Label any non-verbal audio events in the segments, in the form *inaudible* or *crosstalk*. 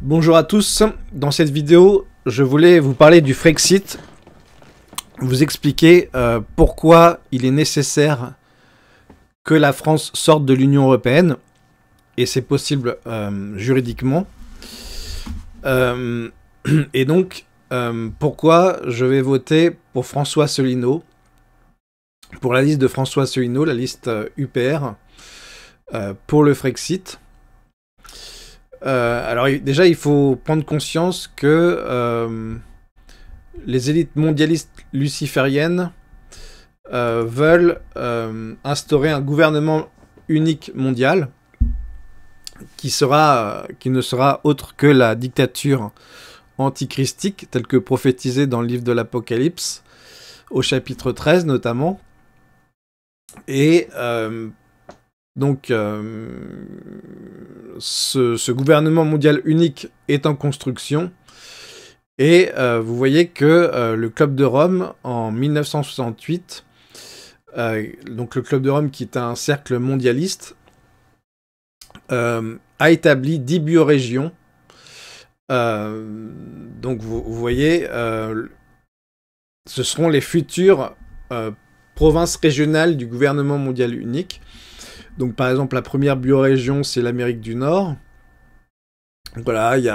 Bonjour à tous, dans cette vidéo je voulais vous parler du Frexit, vous expliquer euh, pourquoi il est nécessaire que la France sorte de l'Union Européenne, et c'est possible euh, juridiquement, euh, *clears throat* et donc pourquoi je vais voter pour François Solino, pour la liste de François Solino, la liste UPR, pour le Frexit. Euh, alors déjà, il faut prendre conscience que euh, les élites mondialistes lucifériennes euh, veulent instaurer un gouvernement unique mondial qui, sera, qui ne sera autre que la dictature antichristique, telle que prophétisée dans le livre de l'Apocalypse, au chapitre 13 notamment. Et donc euh, ce, gouvernement mondial unique est en construction. Et euh, vous voyez que euh, le Club de Rome, en 1968, donc le Club de Rome qui est un cercle mondialiste, a établi 10 biorégions. donc vous voyez, ce seront les futures provinces régionales du gouvernement mondial unique. Donc par exemple, la première biorégion, c'est l'Amérique du Nord. voilà, il y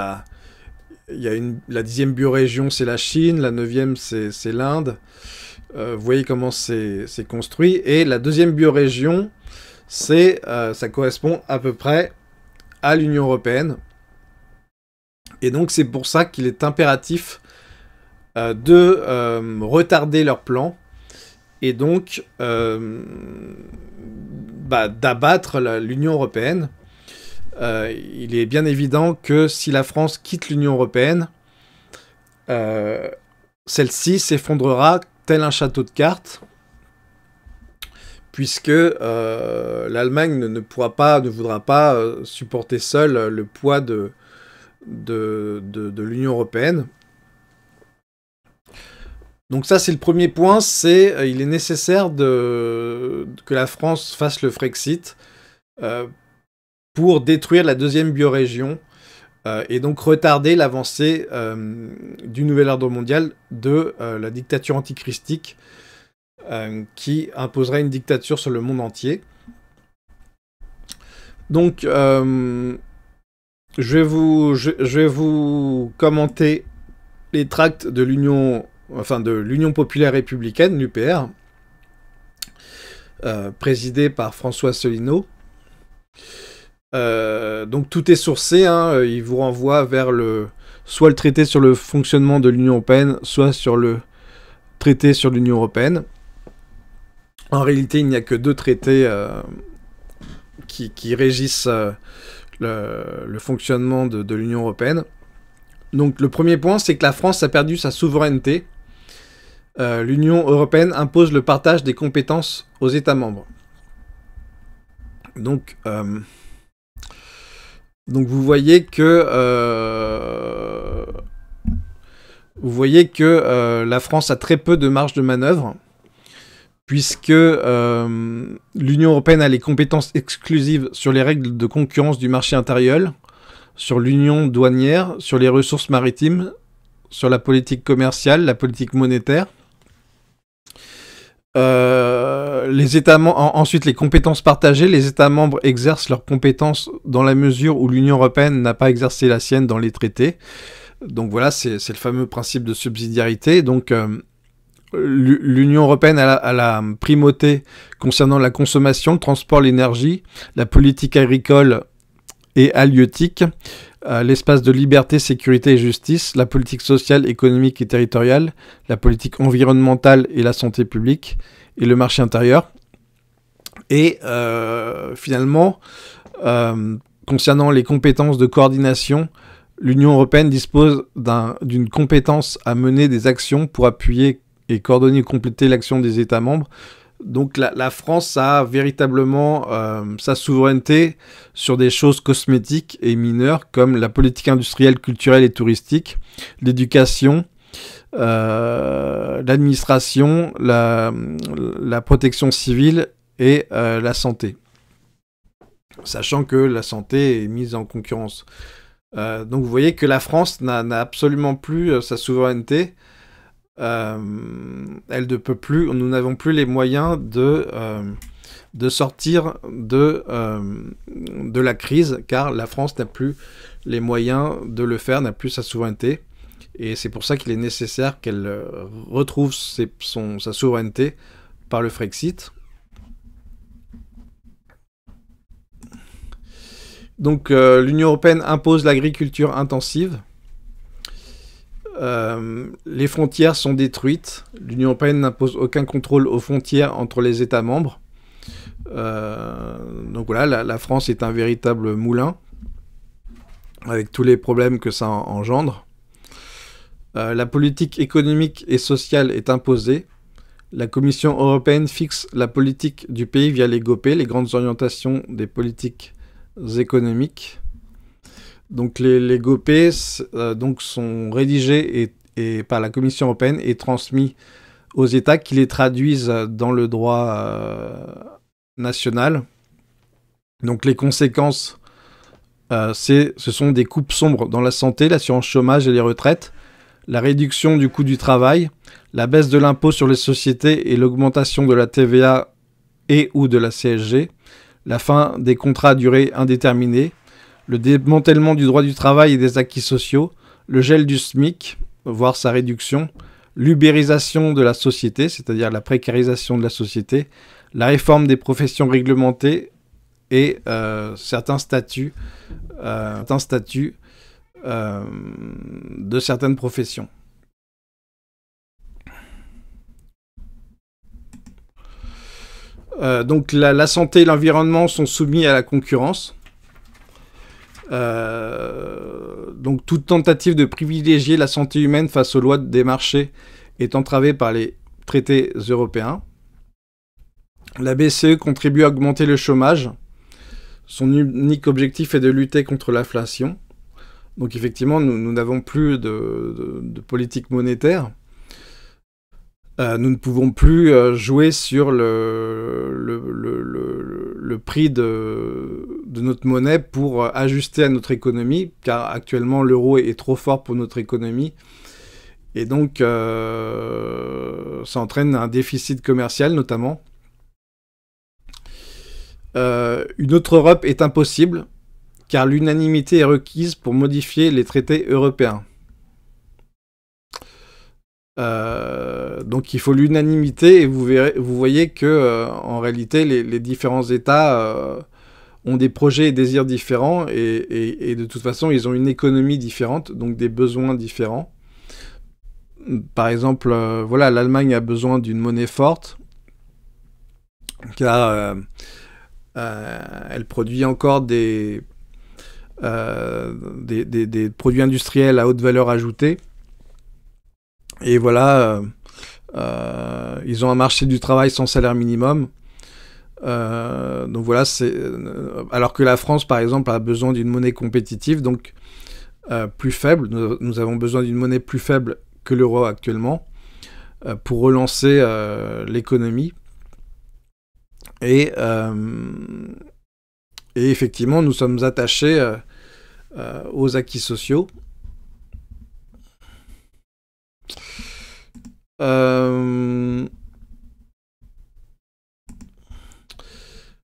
a, une, la dixième biorégion, c'est la Chine, la neuvième, c'est l'Inde. Euh, vous voyez comment c'est construit. Et la deuxième biorégion, c'est euh, ça correspond à peu près à l'Union européenne. Et donc c'est pour ça qu'il est impératif euh, de retarder leur plan et donc bah, d'abattre l'Union européenne. Euh, il est bien évident que si la France quitte l'Union européenne, euh, celle-ci s'effondrera tel un château de cartes, puisque euh, l'Allemagne ne, pourra pas, ne voudra pas supporter seule le poids de, de l'Union européenne. Donc ça, c'est le premier point, c'est qu'il euh, il est nécessaire que la France fasse le Frexit euh, pour détruire la deuxième biorégion euh, et donc retarder l'avancée du nouvel ordre mondial de la dictature antichristique qui imposerait une dictature sur le monde entier. Donc, je vais, vous, je vais vous commenter les tracts de l'Union enfin de l'Union populaire républicaine, l'UPR, euh, présidée par François Solino. Euh, donc tout est sourcé, hein. euh, il vous renvoie vers le soit le traité sur le fonctionnement de l'Union européenne, soit sur le traité sur l'Union européenne. En réalité, il n'y a que deux traités qui, régissent le, fonctionnement de l'Union européenne. Donc le premier point, c'est que la France a perdu sa souveraineté euh, l'Union européenne impose le partage des compétences aux États membres. Donc, euh, vous voyez que euh, vous voyez que la France a très peu de marge de manœuvre puisque l'Union européenne a les compétences exclusives sur les règles de concurrence du marché intérieur, sur l'union douanière, sur les ressources maritimes, sur la politique commerciale, la politique monétaire, euh, les États ensuite, les compétences partagées, les États membres exercent leurs compétences dans la mesure où l'Union européenne n'a pas exercé la sienne dans les traités. Donc voilà, c'est le fameux principe de subsidiarité. Donc euh, l'Union européenne a la, primauté concernant la consommation, le transport, l'énergie, la politique agricole et halieutique, euh, l'espace de liberté, sécurité et justice, la politique sociale, économique et territoriale, la politique environnementale et la santé publique, et le marché intérieur. Et euh, finalement, euh, concernant les compétences de coordination, l'Union européenne dispose d'une compétence à mener des actions pour appuyer et coordonner et compléter l'action des États membres donc la, France a véritablement euh, sa souveraineté sur des choses cosmétiques et mineures comme la politique industrielle, culturelle et touristique, l'éducation, euh, l'administration, la, protection civile et euh, la santé. Sachant que la santé est mise en concurrence. donc vous voyez que la France n'a absolument plus sa souveraineté euh, elle ne peut plus, nous n'avons plus les moyens de, euh, de sortir de, euh, de la crise, car la France n'a plus les moyens de le faire, n'a plus sa souveraineté. Et c'est pour ça qu'il est nécessaire qu'elle retrouve sa souveraineté par le Frexit. Donc l'Union européenne impose l'agriculture intensive. Euh, les frontières sont détruites. L'Union européenne n'impose aucun contrôle aux frontières entre les États membres. Euh, donc voilà, la, France est un véritable moulin, avec tous les problèmes que ça engendre. Euh, la politique économique et sociale est imposée. La Commission européenne fixe la politique du pays via les GOPE, les grandes orientations des politiques économiques. Donc les, les euh, donc sont rédigés et, par la Commission européenne et transmis aux États qui les traduisent dans le droit euh, national. Donc les conséquences, euh, c'est ce sont des coupes sombres dans la santé, l'assurance chômage et les retraites, la réduction du coût du travail, la baisse de l'impôt sur les sociétés et l'augmentation de la TVA et ou de la CSG, la fin des contrats à durée indéterminée, le démantèlement du droit du travail et des acquis sociaux, le gel du SMIC, voire sa réduction, l'ubérisation de la société, c'est-à-dire la précarisation de la société, la réforme des professions réglementées et euh, certains statuts, euh, euh, de certaines professions. donc la santé et l'environnement sont soumis à la concurrence. Euh, donc toute tentative de privilégier la santé humaine face aux lois des marchés est entravée par les traités européens. La BCE contribue à augmenter le chômage. Son unique objectif est de lutter contre l'inflation. Donc effectivement, nous n'avons plus de politique monétaire. Euh, nous ne pouvons plus euh, jouer sur le, prix de, notre monnaie pour euh, ajuster à notre économie, car actuellement l'euro est, trop fort pour notre économie. Et donc, ça entraîne un déficit commercial notamment. une autre Europe est impossible, car l'unanimité est requise pour modifier les traités européens. Euh, donc il faut l'unanimité et vous, voyez que euh, en réalité les, différents États euh, ont des projets et désirs différents et, de toute façon ils ont une économie différente, donc des besoins différents. Par exemple, voilà, l'Allemagne a besoin d'une monnaie forte, car elle produit encore des produits industriels à haute valeur ajoutée. Et voilà, euh, euh, ils ont un marché du travail sans salaire minimum. Euh, donc voilà, alors que la France, par exemple, a besoin d'une monnaie compétitive, donc plus faible. Nous, avons besoin d'une monnaie plus faible que l'euro actuellement pour relancer l'économie. et effectivement, nous sommes attachés aux acquis sociaux Euh,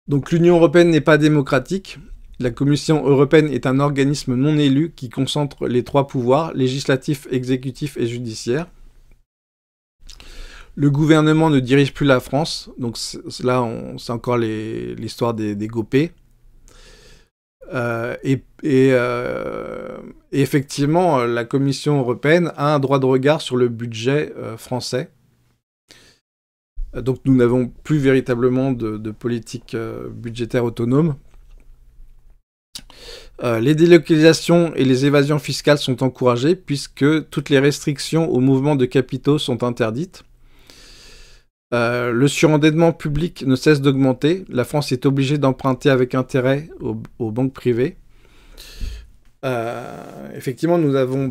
donc l'Union européenne n'est pas démocratique. La Commission européenne est un organisme non élu qui concentre les trois pouvoirs, législatif, exécutif et judiciaire. Le gouvernement ne dirige plus la France, donc là c'est encore l'histoire des, Gopés. Euh, euh, et, effectivement, euh, la Commission européenne a un droit de regard sur le budget français. Donc nous n'avons plus véritablement de, de politique budgétaire autonome. les délocalisations et les évasions fiscales sont encouragées puisque toutes les restrictions au mouvement de capitaux sont interdites. Euh, le surendettement public ne cesse d'augmenter. La France est obligée d'emprunter avec intérêt aux, banques privées. Euh, effectivement, nous avons,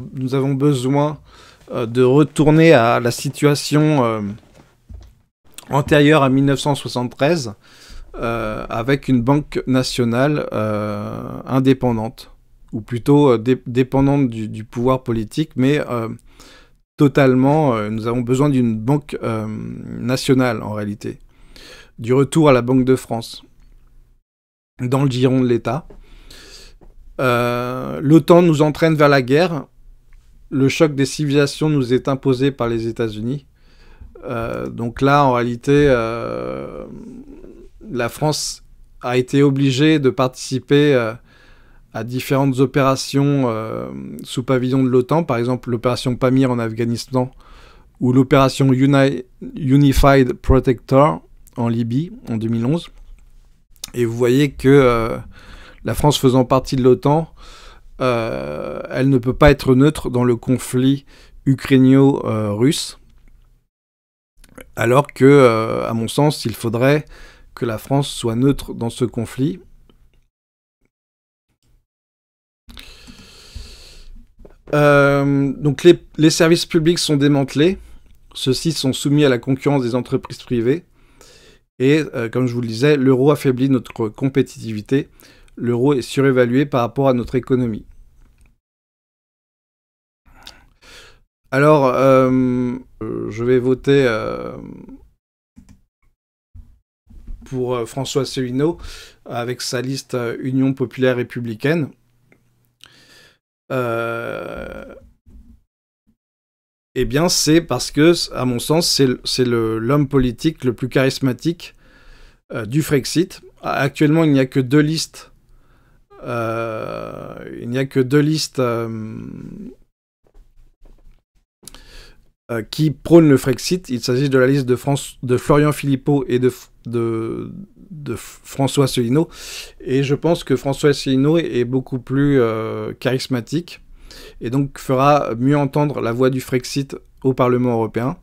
besoin euh, de retourner à la situation antérieure à 1973 avec une banque nationale indépendante, ou plutôt dépendante du, du, pouvoir politique, mais totalement, euh, nous avons besoin d'une banque euh, nationale en réalité, du retour à la Banque de France dans le giron de l'État. Euh, L'OTAN nous entraîne vers la guerre. Le choc des civilisations nous est imposé par les États-Unis. donc là, en réalité, la France a été obligée de participer à différentes opérations euh, sous pavillon de l'OTAN, par exemple l'opération Pamir en Afghanistan ou l'opération Unified Protector en Libye en 2011. Et vous voyez que euh, la France faisant partie de l'OTAN, euh, elle ne peut pas être neutre dans le conflit ukrainio-russe. Alors que, à mon sens, il faudrait que la France soit neutre dans ce conflit Euh, donc les, services publics sont démantelés. Ceux-ci sont soumis à la concurrence des entreprises privées. Et euh, comme je vous le disais, l'euro affaiblit notre compétitivité. L'euro est surévalué par rapport à notre économie. Alors, euh, je vais voter pour François Seuino avec sa liste Union populaire républicaine. Euh, eh bien, c'est parce que, à mon sens, c'est l'homme politique le plus charismatique euh, du Frexit. Actuellement, il n'y a que deux listes. Euh, il n'y a que deux listes qui prônent le Frexit. Il s'agit de la liste de, France, de Florian Philippot et de de, François Asselineau. Et je pense que François Asselineau est, beaucoup plus euh, charismatique et donc fera mieux entendre la voix du Frexit au Parlement européen.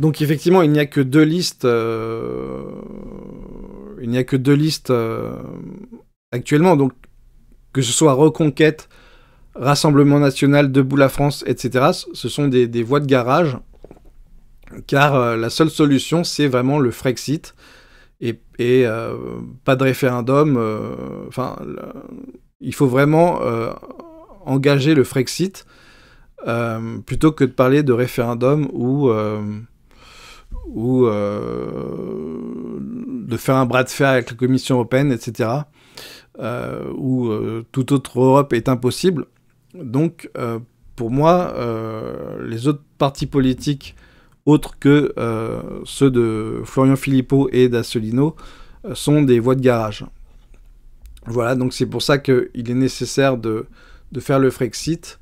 Donc effectivement, il n'y a que deux listes. Euh, il n'y a que deux listes euh, actuellement. Donc que ce soit Reconquête, Rassemblement National, Debout la France, etc. Ce sont des, des voies de garage car euh, la seule solution, c'est vraiment le Frexit et, euh, pas de référendum. Euh, enfin, il faut vraiment engager le Frexit plutôt que de parler de référendum ou ou de faire un bras de fer avec la Commission européenne, etc. où toute autre Europe est impossible. Donc, pour moi, les autres partis politiques autres que euh, ceux de Florian Philippot et d'Asselineau, euh, sont des voies de garage. Voilà, donc c'est pour ça qu'il est nécessaire de, de, faire le Frexit.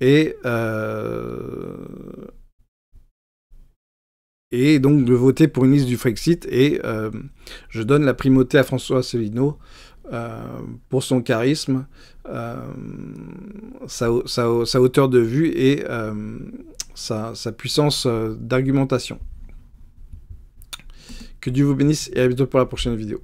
Et, euh, et donc de voter pour une liste du Frexit. Et je donne la primauté à François Asselineau pour son charisme, sa, sa, hauteur de vue et, sa, puissance euh, d'argumentation. Que Dieu vous bénisse et à bientôt pour la prochaine vidéo.